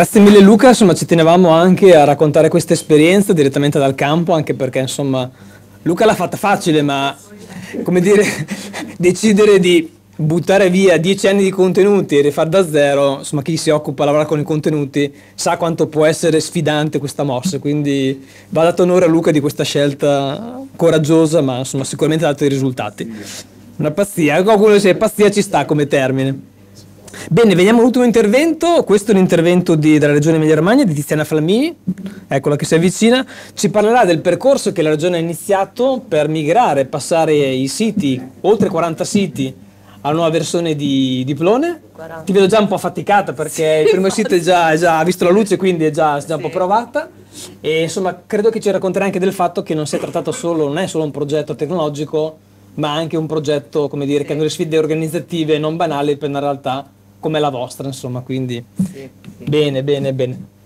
Grazie mille Luca, insomma ci tenevamo anche a raccontare questa esperienza direttamente dal campo, anche perché insomma Luca l'ha fatta facile, ma come dire, decidere di buttare via dieci anni di contenuti e rifar da zero, insomma chi si occupa, lavora con i contenuti, sa quanto può essere sfidante questa mossa, quindi va dato onore a Luca di questa scelta coraggiosa, ma insomma sicuramente ha dato i risultati. Una pazzia, qualcuno dice pazzia ci sta come termine. Bene, vediamo l'ultimo intervento. Questo è l'intervento di, della Regione Emilia-Romagna di Tiziana Flamini, eccola che si avvicina. Ci parlerà del percorso che la Regione ha iniziato per migrare, passare i siti, oltre 40 siti, alla nuova versione di Diplone. 40. Ti vedo già un po' affaticata perché sì, il primo sito già, già, ha visto la luce, quindi è già, già un po' provata. E insomma, credo che ci racconterà anche del fatto che non, solo, non è solo un progetto tecnologico, ma anche un progetto, come dire, sì. che ha delle sfide organizzative non banali per una realtà come la vostra, insomma, quindi sì, sì. bene, bene, bene.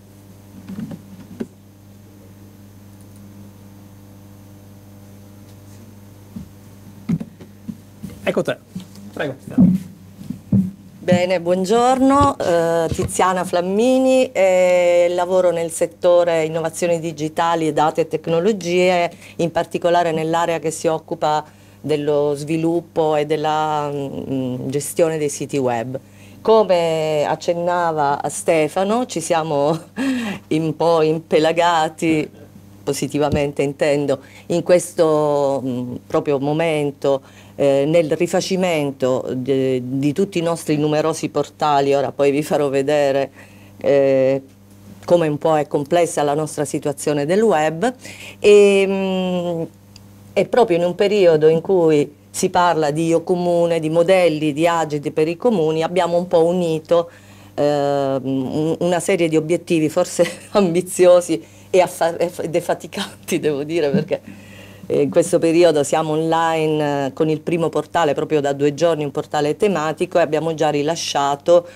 Ecco te, prego. Bene, buongiorno, eh, Tiziana Flammini, eh, lavoro nel settore innovazioni digitali, date e tecnologie, in particolare nell'area che si occupa dello sviluppo e della mh, mm, gestione dei siti web. Come accennava Stefano, ci siamo un po' impelagati, positivamente intendo, in questo mm, proprio momento eh, nel rifacimento di, tutti i nostri numerosi portali, ora poi vi farò vedere eh, come un po' è complessa la nostra situazione del web e, mm, è proprio in un periodo in cui si parla di io comune, di modelli, di agiti per i comuni, abbiamo un po' unito eh, una serie di obiettivi forse ambiziosi e, ed affaticanti devo dire perché eh, in questo periodo siamo online eh, con il primo portale proprio da due giorni, un portale tematico e abbiamo già rilasciato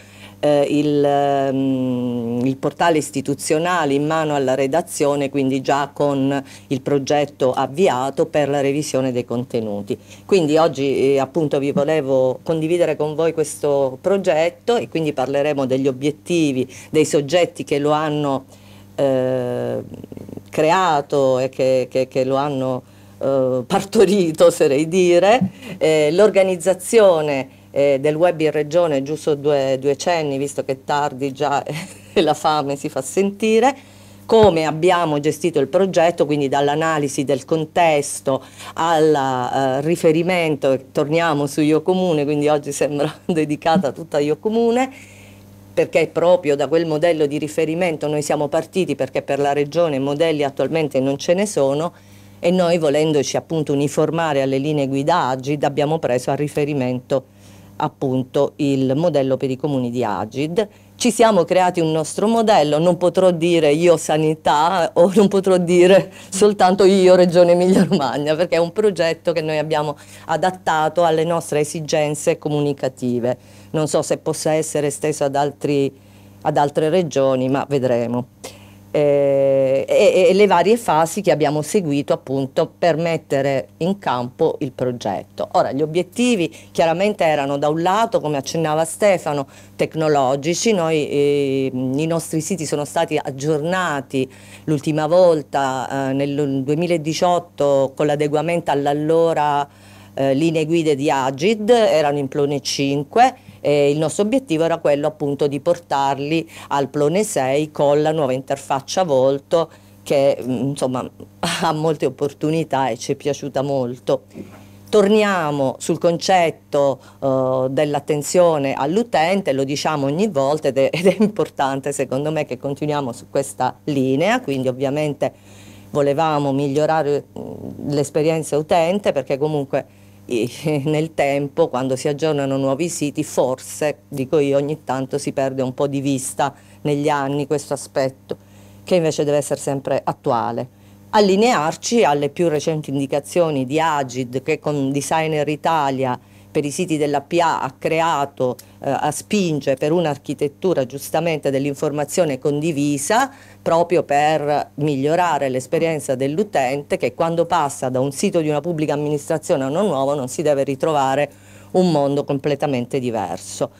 eh, il, um, il, portale istituzionale in mano alla redazione, quindi già con il progetto avviato per la revisione dei contenuti. Quindi oggi eh, appunto vi volevo condividere con voi questo progetto e quindi parleremo degli obiettivi, dei soggetti che lo hanno eh, creato e che, che, che lo hanno eh, partorito, oserei dire, eh, l'organizzazione eh, del web in regione giusto due, due cenni, visto che tardi già la fame si fa sentire, come abbiamo gestito il progetto, quindi dall'analisi del contesto al eh, riferimento, torniamo su Io Comune, quindi oggi sembra dedicata tutta a Io Comune, perché proprio da quel modello di riferimento noi siamo partiti, perché per la regione modelli attualmente non ce ne sono e noi volendoci appunto uniformare alle linee guida Agid abbiamo preso a riferimento appunto il modello per i comuni di Agid. Ci siamo creati un nostro modello, non potrò dire io sanità o non potrò dire soltanto io Regione Emilia Romagna, perché è un progetto che noi abbiamo adattato alle nostre esigenze comunicative. Non so se possa essere esteso ad, altri, ad altre regioni, ma vedremo eh, e, e, le varie fasi che abbiamo seguito appunto per mettere in campo il progetto. Ora gli obiettivi chiaramente erano da un lato, come accennava Stefano, tecnologici, Noi, eh, i nostri siti sono stati aggiornati l'ultima volta eh, nel 2018 con l'adeguamento all'allora eh, linee guida di Agid, erano in plone 5 e il nostro obiettivo era quello appunto di portarli al plone 6 con la nuova interfaccia volto che mm, insomma ha molte opportunità e ci è piaciuta molto. Torniamo sul concetto eh, dell'attenzione all'utente, lo diciamo ogni volta ed è, ed è importante secondo me che continuiamo su questa linea, quindi ovviamente volevamo migliorare mm, l'esperienza utente perché comunque nel tempo, quando si aggiornano nuovi siti, forse, dico io, ogni tanto si perde un po' di vista negli anni questo aspetto, che invece deve essere sempre attuale. Allinearci alle più recenti indicazioni di Agid, che con Designer Italia per i siti della PA ha creato, eh, a spinge per un'architettura giustamente dell'informazione condivisa proprio per migliorare l'esperienza dell'utente che quando passa da un sito di una pubblica amministrazione a uno nuovo non si deve ritrovare un mondo completamente diverso.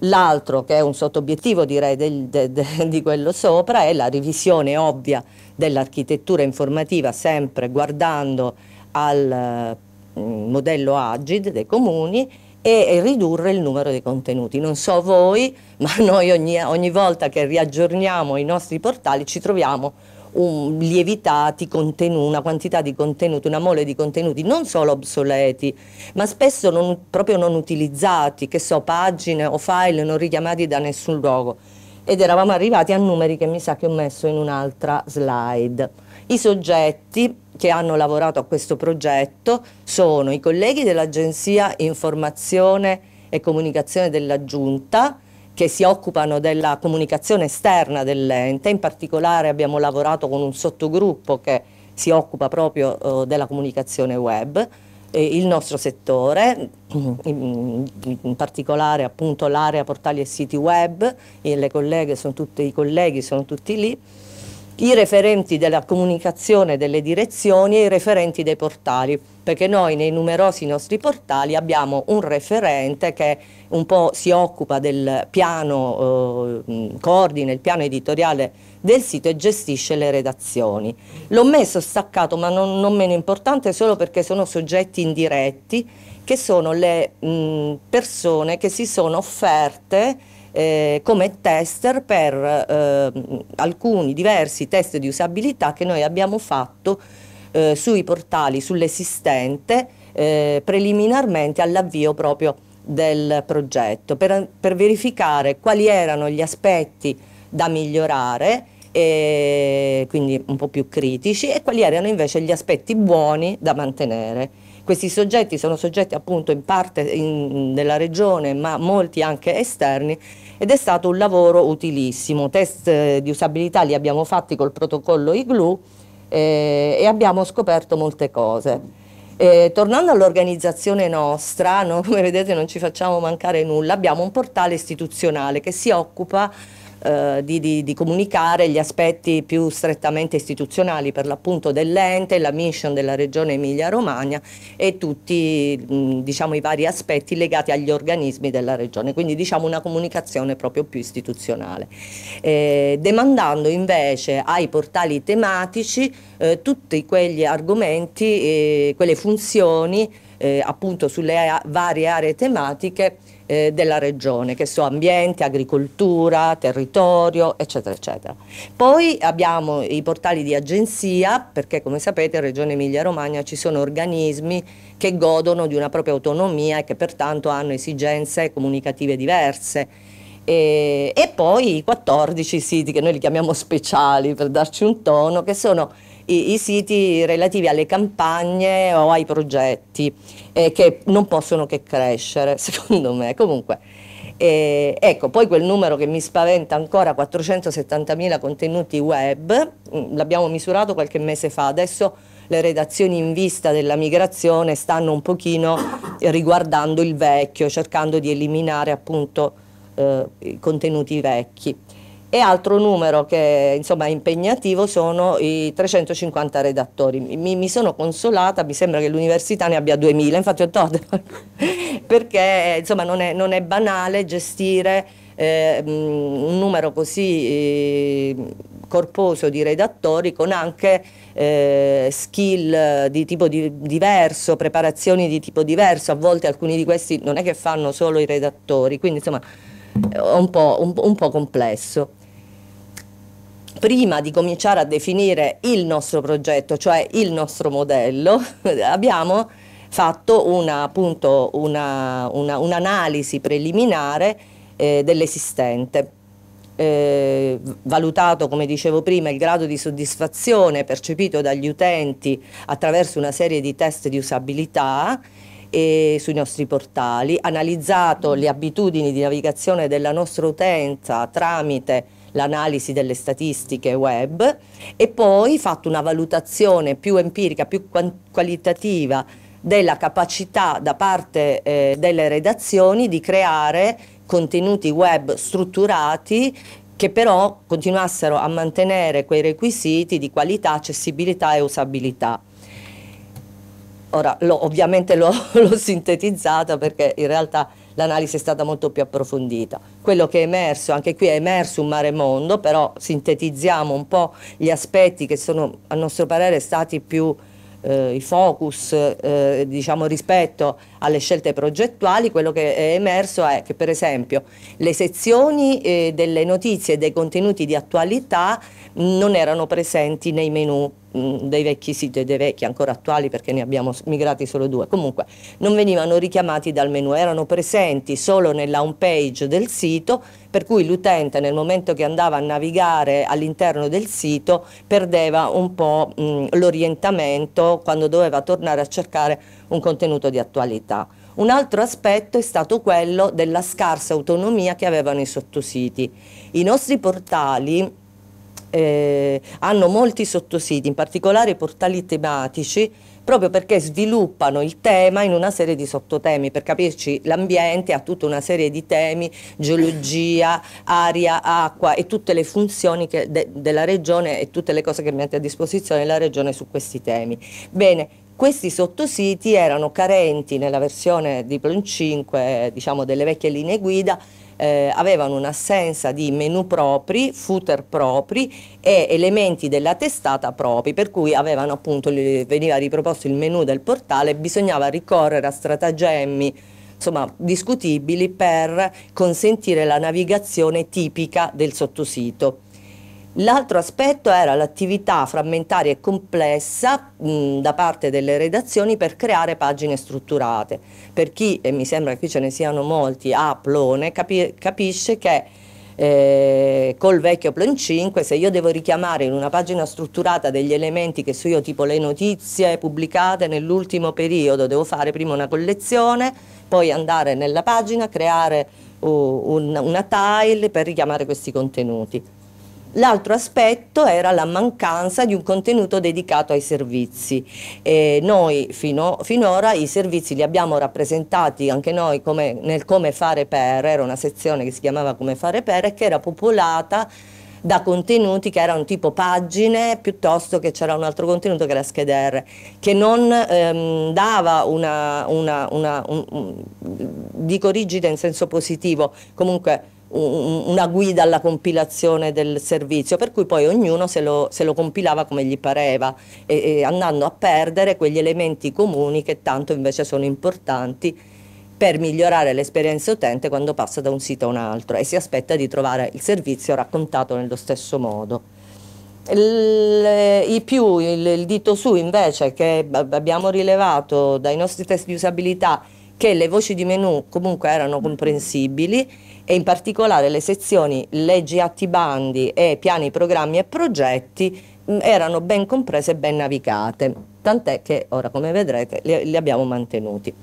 L'altro, che è un sottobiettivo direi del, de, de, di quello sopra, è la revisione ovvia dell'architettura informativa, sempre guardando al eh, modello Agid dei comuni e ridurre il numero dei contenuti. Non so voi, ma noi ogni, ogni volta che riaggiorniamo i nostri portali ci troviamo un, lievitati una quantità di contenuti, una mole di contenuti non solo obsoleti, ma spesso non, proprio non utilizzati, che so, pagine o file non richiamati da nessun luogo. Ed eravamo arrivati a numeri che mi sa che ho messo in un'altra slide. I soggetti che hanno lavorato a questo progetto sono i colleghi dell'Agenzia Informazione e Comunicazione della Giunta, che si occupano della comunicazione esterna dell'ente, in particolare abbiamo lavorato con un sottogruppo che si occupa proprio eh, della comunicazione web, eh, il nostro settore, in, in particolare appunto l'area portali e siti web, e le colleghe sono tutte, i colleghi sono tutti lì, i referenti della comunicazione delle direzioni e i referenti dei portali, perché noi nei numerosi nostri portali abbiamo un referente che un po' si occupa del piano, eh, coordina il piano editoriale del sito e gestisce le redazioni. L'ho messo staccato, ma non, non, meno importante, solo perché sono soggetti indiretti, che sono le mh, persone che si sono offerte eh, come tester per eh, alcuni diversi test di usabilità che noi abbiamo fatto eh, sui portali, sull'esistente, eh, preliminarmente all'avvio proprio del progetto, per, per, verificare quali erano gli aspetti da migliorare, quindi un po' più critici, e quali erano invece gli aspetti buoni da mantenere. Questi soggetti sono soggetti appunto in parte in, della regione ma molti anche esterni ed è stato un lavoro utilissimo. Test di usabilità li abbiamo fatti col protocollo IGLU eh, e abbiamo scoperto molte cose. Eh, tornando all'organizzazione nostra, no, come vedete non ci facciamo mancare nulla, abbiamo un portale istituzionale che si occupa eh, di, di, di, comunicare gli aspetti più strettamente istituzionali per l'appunto dell'ente, la mission della regione Emilia-Romagna e tutti mh, mm, diciamo, i vari aspetti legati agli organismi della regione, quindi diciamo una comunicazione proprio più istituzionale. Eh, demandando invece ai portali tematici eh, tutti quegli argomenti, quelle funzioni eh, appunto sulle varie aree tematiche eh, della regione, che sono ambiente, agricoltura, territorio, eccetera, eccetera. Poi abbiamo i portali di agenzia, perché come sapete in Regione Emilia-Romagna ci sono organismi che godono di una propria autonomia e che pertanto hanno esigenze comunicative diverse. E, e, poi i 14 siti che noi li chiamiamo speciali per darci un tono, che sono i, i siti relativi alle campagne o ai progetti eh, che non possono che crescere, secondo me. Comunque, eh, ecco, poi quel numero che mi spaventa ancora, 470.000 contenuti web, mm, l'abbiamo misurato qualche mese fa, adesso le redazioni in vista della migrazione stanno un pochino riguardando il vecchio, cercando di eliminare appunto eh, i contenuti vecchi. E altro numero che insomma, è impegnativo sono i 350 redattori. Mi, mi sono consolata, mi sembra che l'università ne abbia 2000, infatti ho tolto, oh, perché insomma, non, è, non è banale gestire eh, un numero così eh, corposo di redattori con anche eh, skill di tipo di, diverso, preparazioni di tipo diverso, a volte alcuni di questi non è che fanno solo i redattori, quindi insomma un po', un, un po complesso prima di cominciare a definire il nostro progetto, cioè il nostro modello, abbiamo fatto una, appunto, una, una, un'analisi preliminare eh, dell'esistente. Eh, valutato, come dicevo prima, il grado di soddisfazione percepito dagli utenti attraverso una serie di test di usabilità sui nostri portali, analizzato le abitudini di navigazione della nostra utenza tramite l'analisi delle statistiche web e poi fatto una valutazione più empirica, più qualitativa della capacità da parte eh, delle redazioni di creare contenuti web strutturati che però continuassero a mantenere quei requisiti di qualità, accessibilità e usabilità. Ora, lo, ovviamente l'ho sintetizzato perché in realtà l'analisi è stata molto più approfondita. Quello che è emerso, anche qui è emerso un mare mondo, però sintetizziamo un po' gli aspetti che sono a nostro parere stati più eh, i focus eh, diciamo, rispetto alle scelte progettuali, quello che è emerso è che per esempio le sezioni eh, delle notizie e dei contenuti di attualità non erano presenti nei menu Mm, dei vecchi siti e dei vecchi ancora attuali perché ne abbiamo migrati solo due, comunque non venivano richiamati dal menu, erano presenti solo nella home page del sito per cui l'utente nel momento che andava a navigare all'interno del sito perdeva un po' mm, l'orientamento quando doveva tornare a cercare un contenuto di attualità. Un altro aspetto è stato quello della scarsa autonomia che avevano i sottositi. I nostri portali eh, hanno molti sottositi, in particolare portali tematici, proprio perché sviluppano il tema in una serie di sottotemi. Per capirci, l'ambiente ha tutta una serie di temi, geologia, aria, acqua e tutte le funzioni de della regione e tutte le cose che mette a disposizione la regione su questi temi. Bene, questi sottositi erano carenti nella versione di Plan 5, diciamo delle vecchie linee guida, eh, avevano un'assenza di menu propri, footer propri e elementi della testata propri, per cui avevano appunto, veniva riproposto il menu del portale, e bisognava ricorrere a stratagemmi insomma, discutibili per consentire la navigazione tipica del sottosito. L'altro aspetto era l'attività frammentaria e complessa mh, da parte delle redazioni per creare pagine strutturate. Per chi, e mi sembra che qui ce ne siano molti, ha plone, capi capisce che eh, col vecchio Plone 5, se io devo richiamare in una pagina strutturata degli elementi che so io, tipo le notizie pubblicate nell'ultimo periodo, devo fare prima una collezione, poi andare nella pagina, creare uh, un, una tile per richiamare questi contenuti. L'altro aspetto era la mancanza di un contenuto dedicato ai servizi. E noi fino, finora i servizi li abbiamo rappresentati anche noi come, nel Come fare per, era una sezione che si chiamava Come fare per e che era popolata da contenuti che erano tipo pagine piuttosto che c'era un altro contenuto che era schede R, che non ehm, dava una, una, una un, un, dico rigida in senso positivo, comunque una guida alla compilazione del servizio, per cui poi ognuno se lo, se lo compilava come gli pareva, e, e andando a perdere quegli elementi comuni che tanto invece sono importanti per migliorare l'esperienza utente quando passa da un sito a un altro e si aspetta di trovare il servizio raccontato nello stesso modo. Il, I più, il, il dito su invece che abbiamo rilevato dai nostri test di usabilità che le voci di menu comunque erano comprensibili e in particolare le sezioni leggi, atti, bandi e piani, programmi e progetti mm, erano ben comprese e ben navigate, tant'è che ora come vedrete li, li abbiamo mantenuti.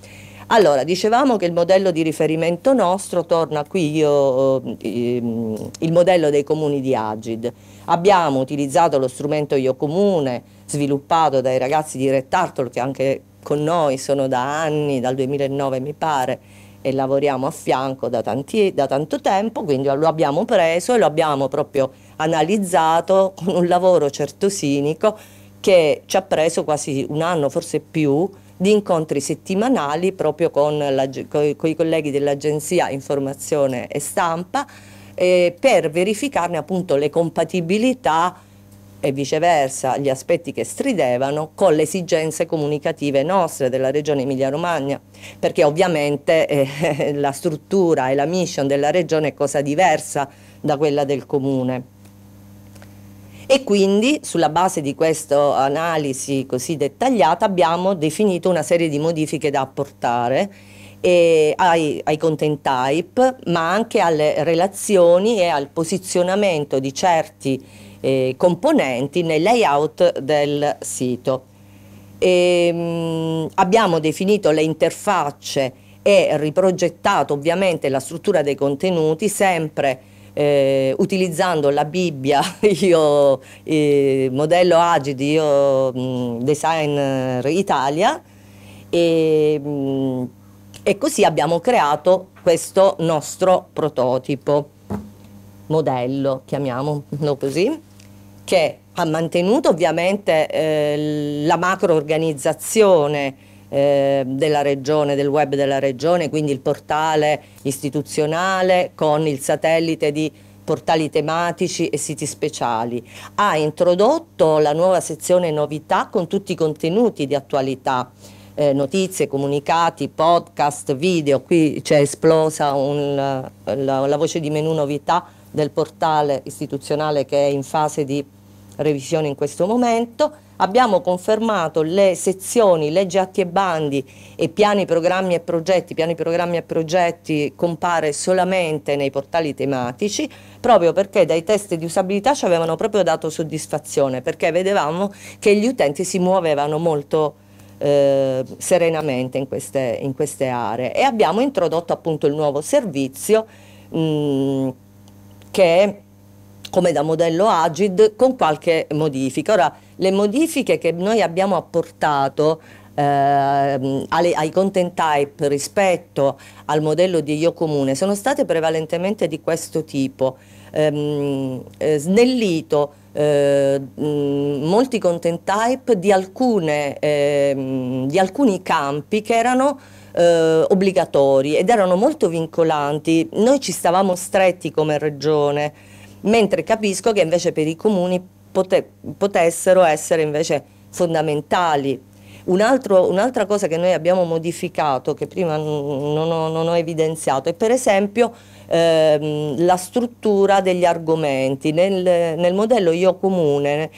Allora, dicevamo che il modello di riferimento nostro torna qui io, eh, ehm, il modello dei comuni di Agid. Abbiamo utilizzato lo strumento Io Comune, sviluppato dai ragazzi di Red Turtle, che anche con noi sono da anni, dal 2009 mi pare, e lavoriamo a fianco da, tanti, da tanto tempo, quindi lo abbiamo preso e lo abbiamo proprio analizzato con un lavoro certosinico che ci ha preso quasi un anno, forse più, di incontri settimanali proprio con, la, con i colleghi dell'Agenzia Informazione e Stampa eh, per verificarne appunto le compatibilità e viceversa gli aspetti che stridevano con le esigenze comunicative nostre della regione Emilia-Romagna, perché ovviamente eh, la struttura e la mission della regione è cosa diversa da quella del comune. E quindi sulla base di questa analisi così dettagliata abbiamo definito una serie di modifiche da apportare eh, ai, ai, content type, ma anche alle relazioni e al posizionamento di certi eh, componenti nel layout del sito. E, ehm, mh, abbiamo definito le interfacce e riprogettato ovviamente la struttura dei contenuti sempre eh, utilizzando la Bibbia, io, eh, modello Agidi, io, mh, mm, Design Italia e, ehm, mh, e così abbiamo creato questo nostro prototipo, modello, chiamiamolo così che ha mantenuto ovviamente eh, la macro organizzazione eh, della regione, del web della regione, quindi il portale istituzionale con il satellite di portali tematici e siti speciali. Ha introdotto la nuova sezione novità con tutti i contenuti di attualità. Eh, notizie, comunicati, podcast, video, qui c'è esplosa un, la, la voce di menu novità del portale istituzionale che è in fase di revisione in questo momento. Abbiamo confermato le sezioni leggi atti e bandi e piani, programmi e progetti. Piani, programmi e progetti compare solamente nei portali tematici, proprio perché dai test di usabilità ci avevano proprio dato soddisfazione, perché vedevamo che gli utenti si muovevano molto eh, serenamente in queste, in queste, aree. E abbiamo introdotto appunto il nuovo servizio. Mh, che come da modello Agid con qualche modifica. Ora, le modifiche che noi abbiamo apportato eh, alle, ai content type rispetto al modello di Io Comune sono state prevalentemente di questo tipo, ehm, eh, snellito eh, mm, molti content type di, alcune, ehm, di alcuni campi che erano eh, obbligatori ed erano molto vincolanti, noi ci stavamo stretti come regione, mentre capisco che invece per i comuni pote potessero essere invece fondamentali Un'altra cosa che noi abbiamo modificato, che prima non ho, non ho evidenziato, è per esempio ehm, la struttura degli argomenti. Nel, nel modello Io Comune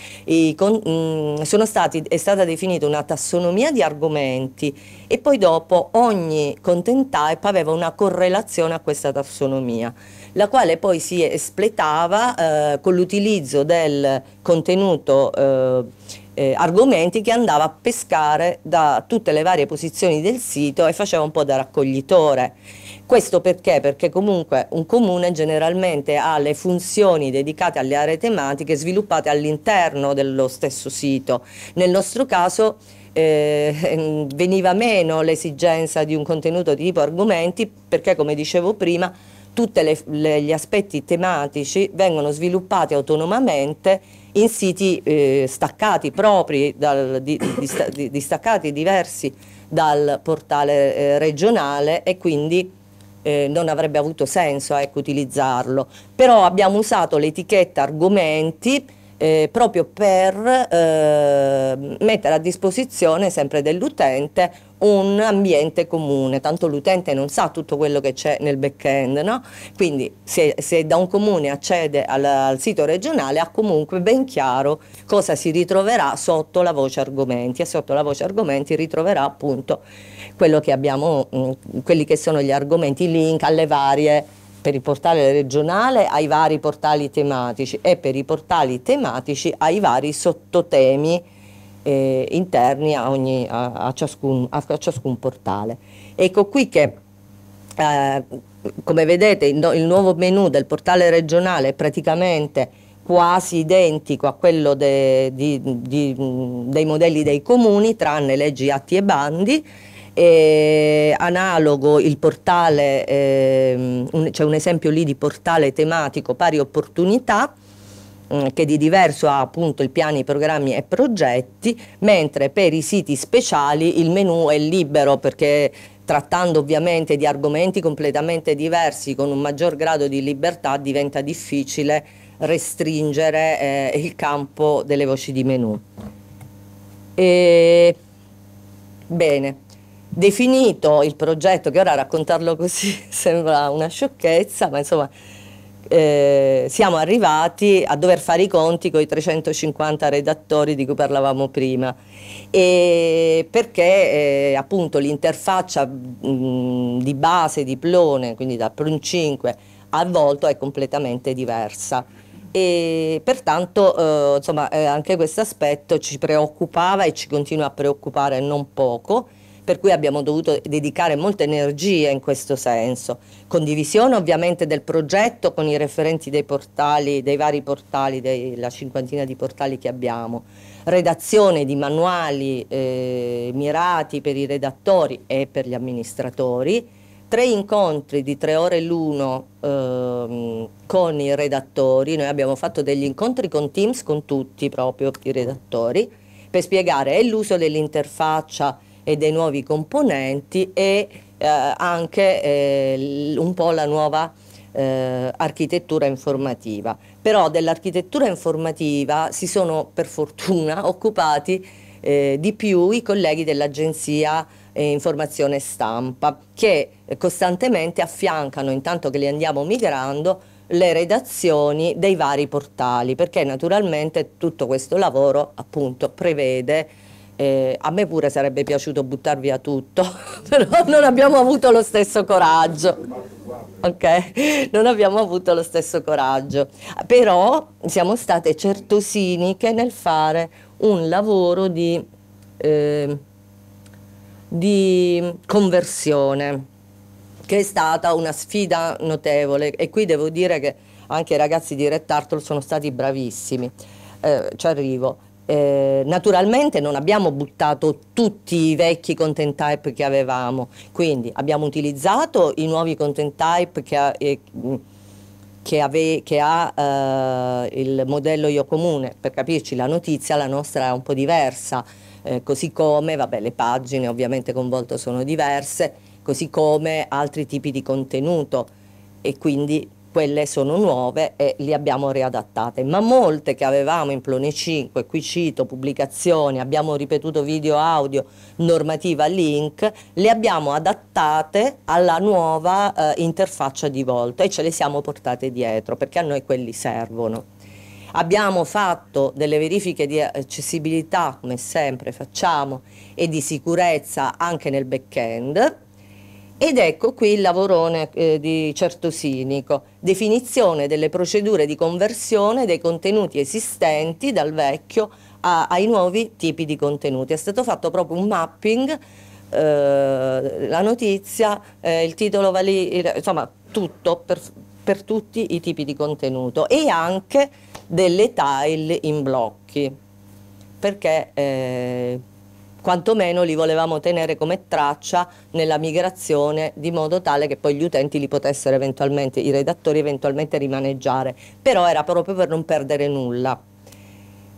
con, mh, stati, è stata definita una tassonomia di argomenti e poi dopo ogni content type aveva una correlazione a questa tassonomia la quale poi si espletava eh, con l'utilizzo del contenuto eh, eh, argomenti che andava a pescare da tutte le varie posizioni del sito e faceva un po' da raccoglitore. Questo perché? Perché comunque un comune generalmente ha le funzioni dedicate alle aree tematiche sviluppate all'interno dello stesso sito. Nel nostro caso eh, veniva meno l'esigenza di un contenuto di tipo argomenti perché come dicevo prima tutti gli aspetti tematici vengono sviluppati autonomamente in siti eh, staccati, propri, dal, di, di, distaccati, diversi dal portale eh, regionale e quindi eh, non avrebbe avuto senso ecco, utilizzarlo. Però abbiamo usato l'etichetta argomenti eh, proprio per eh, mettere a disposizione sempre dell'utente un ambiente comune, tanto l'utente non sa tutto quello che c'è nel back-end, no? quindi se, se, da un comune accede al, al, sito regionale ha comunque ben chiaro cosa si ritroverà sotto la voce argomenti e sotto la voce argomenti ritroverà appunto che abbiamo, mh, mm, quelli che sono gli argomenti, i link alle varie per il portale regionale ai vari portali tematici e per i portali tematici ai vari sottotemi eh, interni a, ogni, a, a, ciascun, a, ciascun, portale. Ecco qui che eh, come vedete il, il, nuovo menu del portale regionale è praticamente quasi identico a quello de, di, di, dei modelli dei comuni tranne leggi, atti e bandi e analogo il portale, eh, c'è un esempio lì di portale tematico pari opportunità mm, che di diverso ha appunto i piani, programmi e progetti, mentre per i siti speciali il menu è libero perché trattando ovviamente di argomenti completamente diversi con un maggior grado di libertà diventa difficile restringere eh, il campo delle voci di menu. E... Bene definito il progetto, che ora raccontarlo così sembra una sciocchezza, ma insomma eh, siamo arrivati a dover fare i conti con i 350 redattori di cui parlavamo prima, e perché eh, appunto l'interfaccia di base di Plone, quindi da Plun 5 al volto, è completamente diversa. E pertanto eh, insomma, eh, anche questo aspetto ci preoccupava e ci continua a preoccupare non poco per cui abbiamo dovuto dedicare molta energia in questo senso. Condivisione ovviamente del progetto con i referenti dei portali, dei vari portali, della cinquantina di portali che abbiamo, redazione di manuali eh, mirati per i redattori e per gli amministratori, tre incontri di tre ore l'uno ehm, con i redattori, noi abbiamo fatto degli incontri con Teams con tutti proprio i redattori per spiegare l'uso dell'interfaccia e dei nuovi componenti e eh, anche eh, un po' la nuova eh, architettura informativa. Però dell'architettura informativa si sono per fortuna occupati eh, di più i colleghi dell'agenzia eh, informazione stampa che costantemente affiancano intanto che li andiamo migrando le redazioni dei vari portali, perché naturalmente tutto questo lavoro appunto prevede eh, a me pure sarebbe piaciuto buttar via tutto, però non abbiamo avuto lo stesso coraggio. Ok, non abbiamo avuto lo stesso coraggio, però siamo state certosiniche nel fare un lavoro di, eh, di conversione, che è stata una sfida notevole e qui devo dire che anche i ragazzi di Red Turtle sono stati bravissimi. Eh, ci arrivo. Eh, naturalmente non abbiamo buttato tutti i vecchi content type che avevamo, quindi abbiamo utilizzato i nuovi content type che, ha, eh, che ave, che ha eh, il modello Io Comune. Per capirci, la notizia la nostra è un po' diversa, eh, così come vabbè, le pagine ovviamente con volto sono diverse, così come altri tipi di contenuto e quindi quelle sono nuove e le abbiamo riadattate, ma molte che avevamo in Plone 5, qui cito pubblicazioni, abbiamo ripetuto video audio, normativa link, le abbiamo adattate alla nuova eh, interfaccia di volto e ce le siamo portate dietro perché a noi quelli servono. Abbiamo fatto delle verifiche di accessibilità, come sempre facciamo, e di sicurezza anche nel back-end, ed ecco qui il lavorone eh, di Certosinico, definizione delle procedure di conversione dei contenuti esistenti dal vecchio a, ai nuovi tipi di contenuti. È stato fatto proprio un mapping, eh, la notizia, eh, il titolo va insomma tutto per, per tutti i tipi di contenuto e anche delle tile in blocchi, perché eh, quantomeno li volevamo tenere come traccia nella migrazione di modo tale che poi gli utenti li potessero eventualmente, i redattori eventualmente rimaneggiare, però era proprio per non perdere nulla.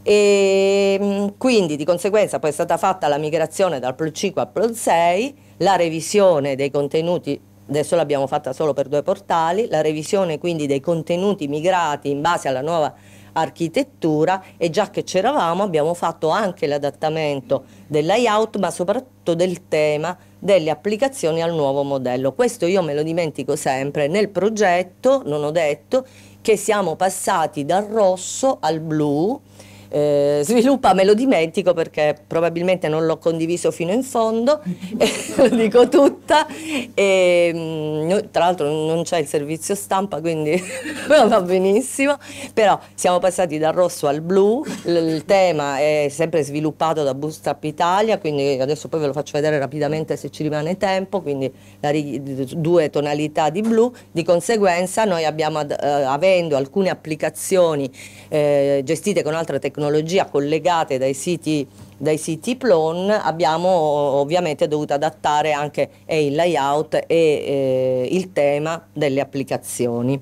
E ehm, quindi di conseguenza poi è stata fatta la migrazione dal Pro 5 al Pro 6, la revisione dei contenuti adesso l'abbiamo fatta solo per due portali, la revisione quindi dei contenuti migrati in base alla nuova architettura e già che c'eravamo abbiamo fatto anche l'adattamento del layout ma soprattutto del tema delle applicazioni al nuovo modello. Questo io me lo dimentico sempre, nel progetto non ho detto che siamo passati dal rosso al blu eh, sviluppa Me lo dimentico perché probabilmente non l'ho condiviso fino in fondo, eh, lo dico tutta. E, mm, tra l'altro non c'è il servizio stampa, quindi va benissimo, però siamo passati dal rosso al blu, il tema è sempre sviluppato da Bootstrap Italia, quindi adesso poi ve lo faccio vedere rapidamente se ci rimane tempo, quindi due tonalità di blu, di conseguenza noi abbiamo, eh, avendo alcune applicazioni eh, gestite con altre tecnologie, tecnologia collegate dai siti, dai siti PLON abbiamo eh, ovviamente dovuto adattare anche il layout e eh, il tema delle applicazioni.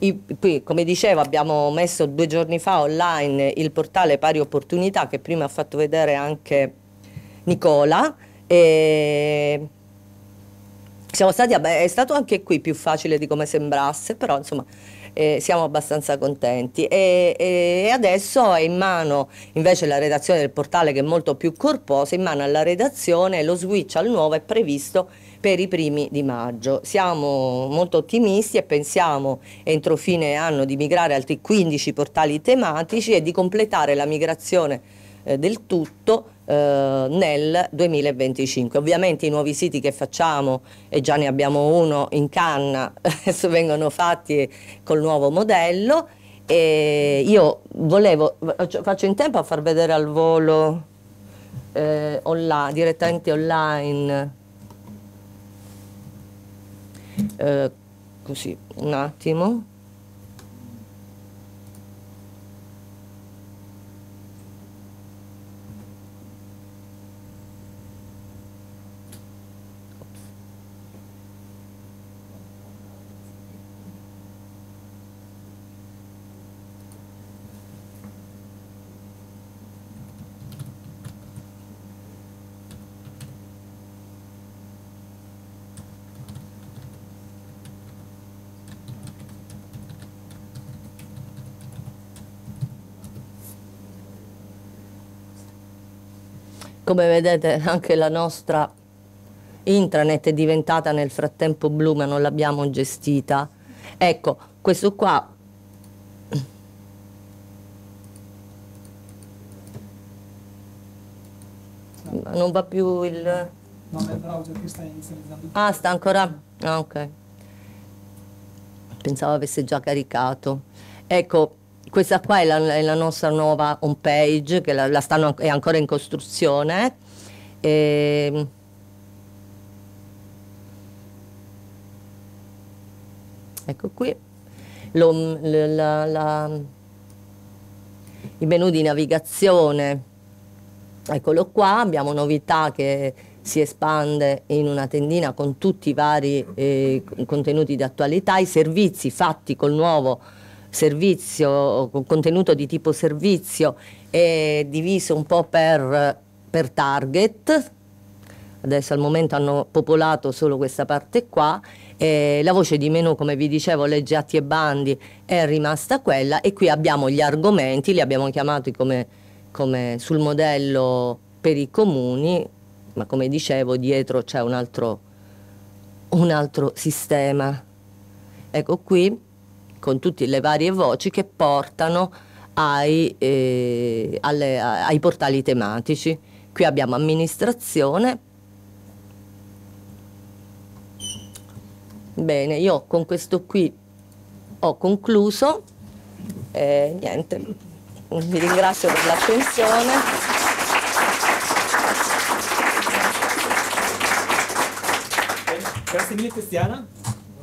I, qui, come dicevo, abbiamo messo due giorni fa online il portale Pari Opportunità che prima ha fatto vedere anche Nicola. E siamo stati, è stato anche qui più facile di come sembrasse, però insomma eh, siamo abbastanza contenti. E, e, adesso è in mano invece la redazione del portale che è molto più corposa, in mano alla redazione lo switch al nuovo è previsto per i primi di maggio. Siamo molto ottimisti e pensiamo entro fine anno di migrare altri 15 portali tematici e di completare la migrazione eh, del tutto eh, nel 2025. Ovviamente i nuovi siti che facciamo, e già ne abbiamo uno in canna, adesso vengono fatti col nuovo modello. E io volevo, faccio in tempo a far vedere al volo eh, online, direttamente online. Eh, così, un attimo. Come vedete anche la nostra intranet è diventata nel frattempo blu ma non l'abbiamo gestita. Ecco, questo qua non va più il... No, è che sta inizializzando. Ah, sta ancora? Ah, ok. Pensavo avesse già caricato. Ecco, questa qua è la, è la nostra nuova home page che la, la stanno, è ancora in costruzione. E, ehm, ecco qui Lo, la, la, il menu di navigazione eccolo qua abbiamo novità che si espande in una tendina con tutti i vari eh, contenuti di attualità i servizi fatti col nuovo servizio, contenuto di tipo servizio è diviso un po' per, per target, adesso al momento hanno popolato solo questa parte qua, e la voce di menu come vi dicevo legge atti e bandi è rimasta quella e qui abbiamo gli argomenti, li abbiamo chiamati come, come sul modello per i comuni, ma come dicevo dietro c'è un altro, un altro sistema. Ecco qui con tutte le varie voci che portano ai, eh, alle, ai portali tematici. Qui abbiamo amministrazione. Bene, io con questo qui ho concluso. Eh, niente, vi ringrazio per l'attenzione. Grazie mille Cristiana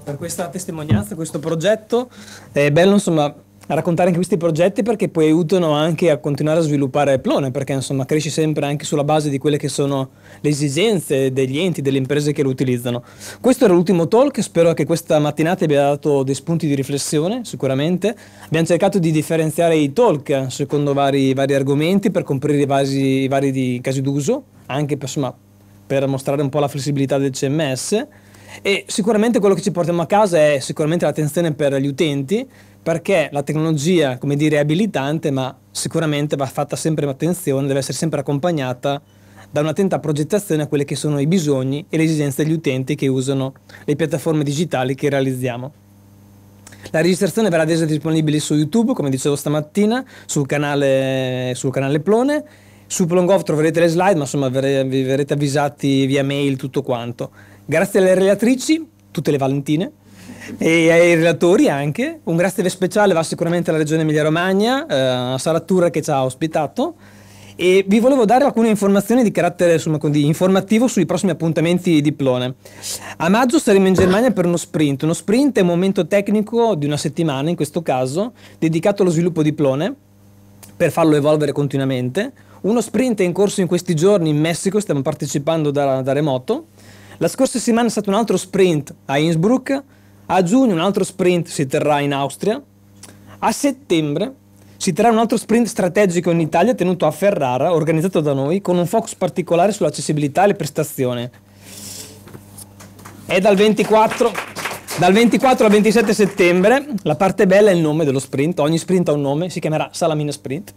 per questa testimonianza, questo progetto. È bello insomma raccontare anche questi progetti perché poi aiutano anche a continuare a sviluppare Plone, perché insomma cresci sempre anche sulla base di quelle che sono le esigenze degli enti, delle imprese che lo utilizzano. Questo era l'ultimo talk, spero che questa mattinata abbia dato dei spunti di riflessione, sicuramente. Abbiamo cercato di differenziare i talk eh, secondo vari, vari argomenti per coprire i vari, vari casi d'uso, anche per, insomma, per mostrare un po' la flessibilità del CMS e sicuramente quello che ci portiamo a casa è sicuramente l'attenzione per gli utenti, perché la tecnologia, come dire, è abilitante, ma sicuramente va fatta sempre attenzione, deve essere sempre accompagnata da un'attenta progettazione a quelli che sono i bisogni e le esigenze degli utenti che usano le piattaforme digitali che realizziamo. La registrazione verrà resa disponibile su YouTube, come dicevo stamattina, sul canale, sul canale Plone. Su Plongov troverete le slide, ma insomma vi verrete avvisati via mail tutto quanto. Grazie alle relatrici, tutte le Valentine, e ai relatori anche. Un grazie speciale va sicuramente alla Regione Emilia-Romagna, eh, a Sara Turra che ci ha ospitato. E vi volevo dare alcune informazioni di carattere insomma, di informativo sui prossimi appuntamenti di Plone. A maggio saremo in Germania per uno sprint. Uno sprint è un momento tecnico di una settimana, in questo caso, dedicato allo sviluppo di Plone, per farlo evolvere continuamente. Uno sprint è in corso in questi giorni in Messico, stiamo partecipando da, da remoto la scorsa settimana è stato un altro sprint a Innsbruck, a giugno un altro sprint si terrà in Austria, a settembre si terrà un altro sprint strategico in Italia tenuto a Ferrara, organizzato da noi, con un focus particolare sull'accessibilità e le prestazioni. È dal 24, dal 24 al 27 settembre, la parte bella è il nome dello sprint, ogni sprint ha un nome, si chiamerà Salamina Sprint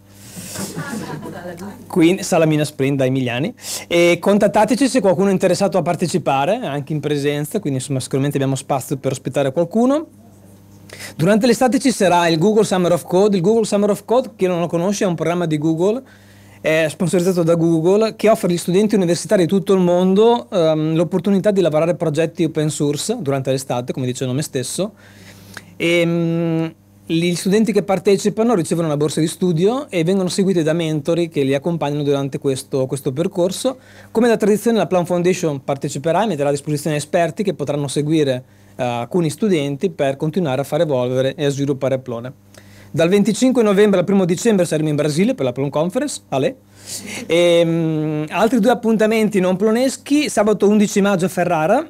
qui Salamina Sprint da Emiliani. E contattateci se qualcuno è interessato a partecipare, anche in presenza, quindi insomma sicuramente abbiamo spazio per ospitare qualcuno. Durante l'estate ci sarà il Google Summer of Code. Il Google Summer of Code, chi non lo conosce, è un programma di Google è sponsorizzato da Google, che offre agli studenti universitari di tutto il mondo um, l'opportunità di lavorare progetti open source durante l'estate, come dice il nome stesso. E, um, gli studenti che partecipano ricevono una borsa di studio e vengono seguiti da mentori che li accompagnano durante questo, questo percorso. Come da tradizione la Plum Foundation parteciperà e metterà a disposizione esperti che potranno seguire uh, alcuni studenti per continuare a far evolvere e a sviluppare Plone. Dal 25 novembre al 1 dicembre saremo in Brasile per la Plum Conference, Ale. E, um, altri due appuntamenti non ploneschi, sabato 11 maggio a Ferrara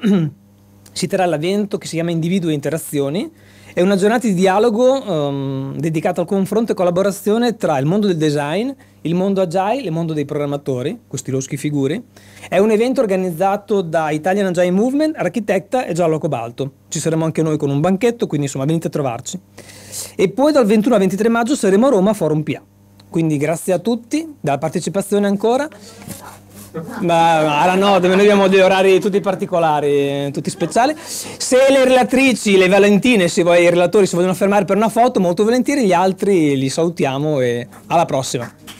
si terrà l'evento che si chiama Individuo e Interazioni, è una giornata di dialogo um, dedicata al confronto e collaborazione tra il mondo del design, il mondo agile e il mondo dei programmatori, questi loschi figuri. È un evento organizzato da Italian Agile Movement, Architecta e Giallo Cobalto. Ci saremo anche noi con un banchetto, quindi insomma venite a trovarci. E poi dal 21 al 23 maggio saremo a Roma a Forum PA. Quindi grazie a tutti della partecipazione ancora. Beh, alla notte, noi abbiamo degli orari tutti particolari, tutti speciali. Se le relatrici, le Valentine, se voi, i relatori si vogliono fermare per una foto, molto volentieri, gli altri li salutiamo e alla prossima.